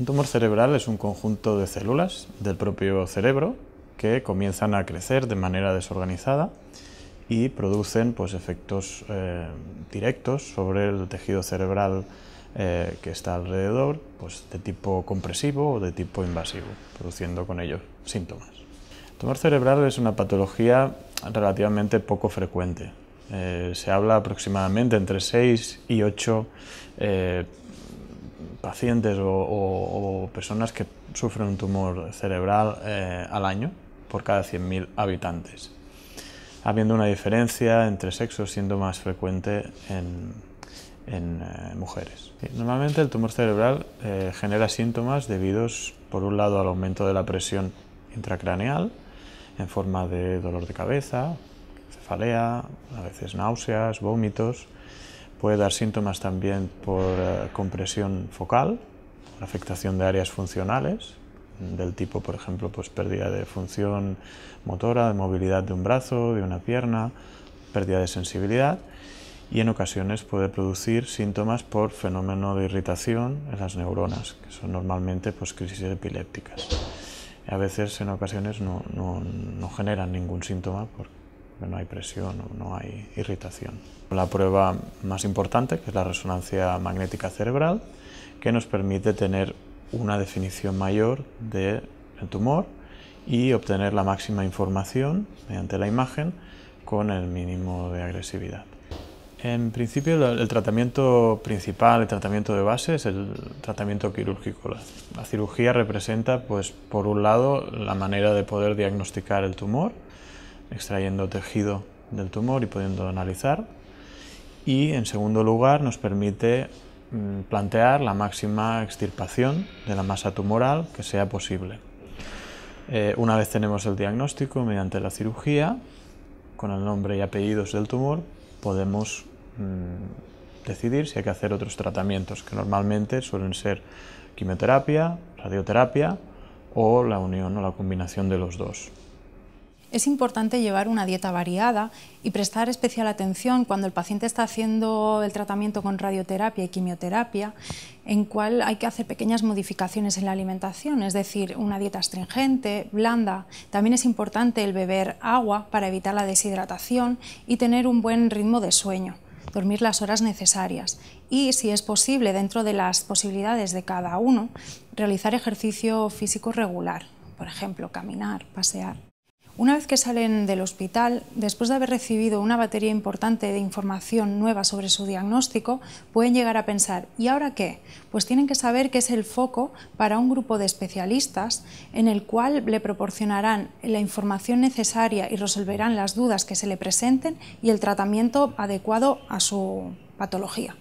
Un tumor cerebral es un conjunto de células del propio cerebro que comienzan a crecer de manera desorganizada y producen pues, efectos eh, directos sobre el tejido cerebral eh, que está alrededor, pues, de tipo compresivo o de tipo invasivo, produciendo con ello síntomas. El tumor cerebral es una patología relativamente poco frecuente. Eh, se habla aproximadamente entre 6 y 8 pacientes o, personas que sufren un tumor cerebral eh, al año por cada 100.000 habitantes, habiendo una diferencia entre sexos siendo más frecuente en, eh, mujeres. Normalmente el tumor cerebral eh, genera síntomas debidos, por un lado, al aumento de la presión intracraneal en forma de dolor de cabeza, cefalea, a veces náuseas, vómitos, Puede dar síntomas también por eh, compresión focal, afectación de áreas funcionales, del tipo, por ejemplo, pues pérdida de función motora, de movilidad de un brazo, de una pierna, pérdida de sensibilidad y en ocasiones puede producir síntomas por fenómeno de irritación en las neuronas, que son normalmente pues, crisis epilépticas. A veces en ocasiones no, no generan ningún síntoma no hay presión o no hay irritación. La prueba más importante, que es la resonancia magnética cerebral, que nos permite tener una definición mayor del tumor y obtener la máxima información mediante la imagen con el mínimo de agresividad. En principio, el tratamiento principal, el tratamiento de base, es el tratamiento quirúrgico. La cirugía representa, pues, por un lado, la manera de poder diagnosticar el tumor, extrayendo tejido del tumor y pudiendo analizar. Y en segundo lugar nos permite mm, plantear la máxima extirpación de la masa tumoral que sea posible. Eh, una vez tenemos el diagnóstico mediante la cirugía, con el nombre y apellidos del tumor, podemos mm, decidir si hay que hacer otros tratamientos, que normalmente suelen ser quimioterapia, radioterapia o la unión o la combinación de los dos. Es importante llevar una dieta variada y prestar especial atención cuando el paciente está haciendo el tratamiento con radioterapia y quimioterapia, en cual hay que hacer pequeñas modificaciones en la alimentación, es decir, una dieta astringente, blanda. También es importante el beber agua para evitar la deshidratación y tener un buen ritmo de sueño dormir las horas necesarias y, si es posible, dentro de las posibilidades de cada uno, realizar ejercicio físico regular, por ejemplo, caminar, pasear. Una vez que salen del hospital, después de haber recibido una batería importante de información nueva sobre su diagnóstico, pueden llegar a pensar, ¿y ahora qué? Pues tienen que saber que es el foco para un grupo de especialistas en el cual le proporcionarán la información necesaria y resolverán las dudas que se le presenten y el tratamiento adecuado a su patología.